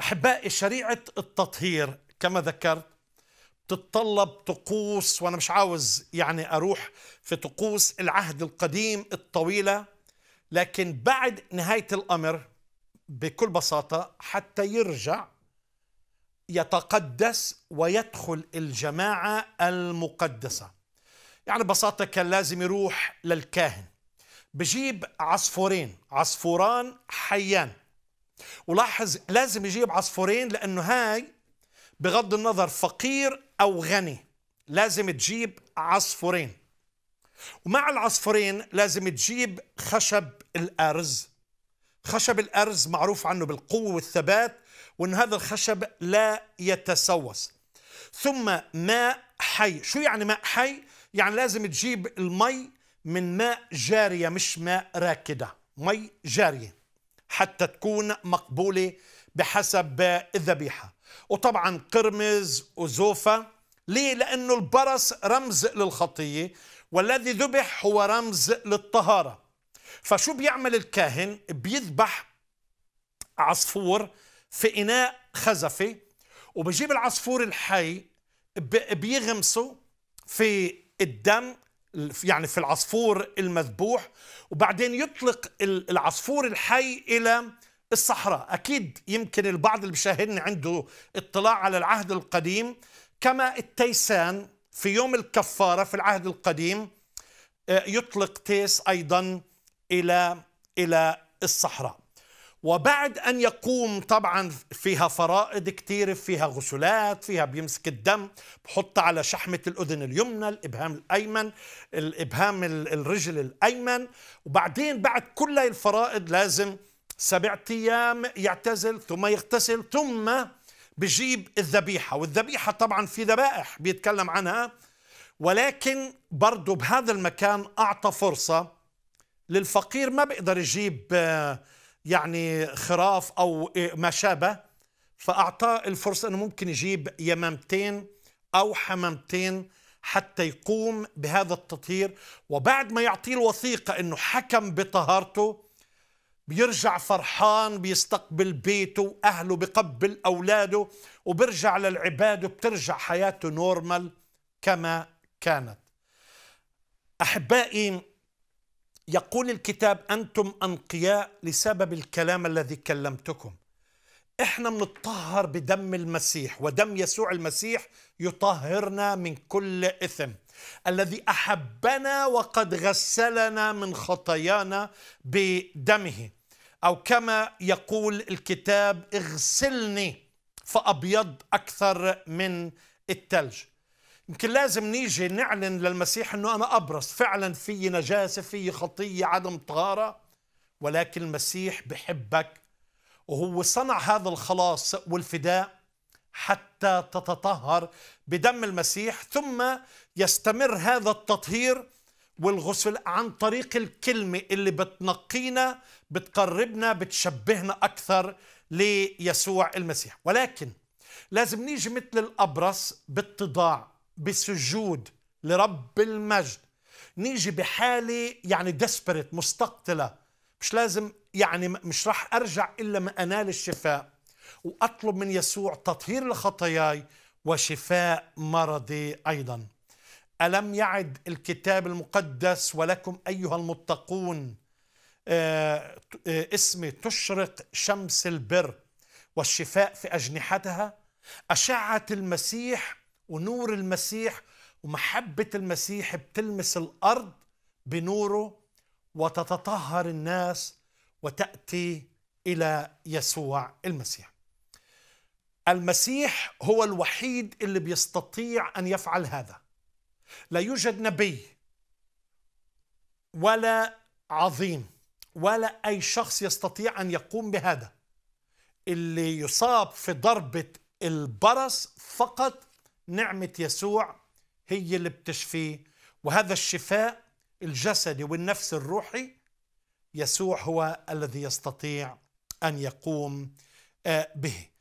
أحبائي شريعة التطهير كما ذكرت تتطلب طقوس وأنا مش عاوز يعني أروح في طقوس العهد القديم الطويلة لكن بعد نهاية الأمر بكل بساطة حتى يرجع يتقدس ويدخل الجماعة المقدسة يعني ببساطة كان لازم يروح للكاهن بجيب عصفورين عصفوران حيان ولاحظ لازم يجيب عصفورين لأنه هاي بغض النظر فقير أو غني لازم تجيب عصفورين ومع العصفورين لازم تجيب خشب الأرز خشب الأرز معروف عنه بالقوة والثبات وأن هذا الخشب لا يتسوس ثم ماء حي شو يعني ماء حي؟ يعني لازم تجيب المي من ماء جارية مش ماء راكدة مي جارية حتى تكون مقبولة بحسب الذبيحة وطبعا قرمز وزوفة ليه؟ لأنه البرص رمز للخطية والذي ذبح هو رمز للطهارة فشو بيعمل الكاهن؟ بيذبح عصفور في إناء خزفة وبجيب العصفور الحي بيغمسه في الدم يعني في العصفور المذبوح وبعدين يطلق العصفور الحي إلى الصحراء أكيد يمكن البعض اللي بيشاهدني عنده اطلاع على العهد القديم كما التيسان في يوم الكفارة في العهد القديم آه، يطلق تيس أيضا إلى إلى الصحراء وبعد أن يقوم طبعا فيها فرائض كتير فيها غسلات فيها بيمسك الدم بحط على شحمة الأذن اليمنى الإبهام الأيمن الإبهام الرجل الأيمن وبعدين بعد كل الفرائض لازم سبعة أيام يعتزل ثم يغتسل ثم بجيب الذبيحة والذبيحة طبعا في ذبائح بيتكلم عنها ولكن برضه بهذا المكان أعطى فرصة للفقير ما بيقدر يجيب آه يعني خراف أو ما شابه فأعطاه الفرصة أنه ممكن يجيب يمامتين أو حمامتين حتى يقوم بهذا التطهير وبعد ما يعطيه الوثيقة أنه حكم بطهارته بيرجع فرحان بيستقبل بيته وأهله بقبل أولاده وبرجع للعبادة وبترجع حياته نورمال كما كانت أحبائي يقول الكتاب أنتم أنقياء لسبب الكلام الذي كلمتكم احنا منطهر بدم المسيح ودم يسوع المسيح يطهرنا من كل اثم الذي احبنا وقد غسلنا من خطايانا بدمه او كما يقول الكتاب اغسلني فابيض اكثر من التلج يمكن لازم نيجي نعلن للمسيح انه انا ابرص فعلا في نجاسه في خطيه عدم طهاره ولكن المسيح بحبك وهو صنع هذا الخلاص والفداء حتى تتطهر بدم المسيح ثم يستمر هذا التطهير والغسل عن طريق الكلمة اللي بتنقينا بتقربنا بتشبهنا أكثر ليسوع المسيح ولكن لازم نيجي مثل الأبرص باتضاع بسجود لرب المجد نيجي بحالة يعني دسبرت مستقتلة مش لازم يعني مش راح أرجع إلا ما أنال الشفاء وأطلب من يسوع تطهير لخطاياي وشفاء مرضي أيضا ألم يعد الكتاب المقدس ولكم أيها المتقون آه، آه، اسمي تشرق شمس البر والشفاء في أجنحتها أشعة المسيح ونور المسيح ومحبة المسيح بتلمس الأرض بنوره وتتطهر الناس وتأتي إلى يسوع المسيح المسيح هو الوحيد اللي بيستطيع أن يفعل هذا لا يوجد نبي ولا عظيم ولا أي شخص يستطيع أن يقوم بهذا اللي يصاب في ضربة البرص فقط نعمة يسوع هي اللي بتشفيه وهذا الشفاء الجسدي والنفس الروحي يسوع هو الذي يستطيع أن يقوم آه، به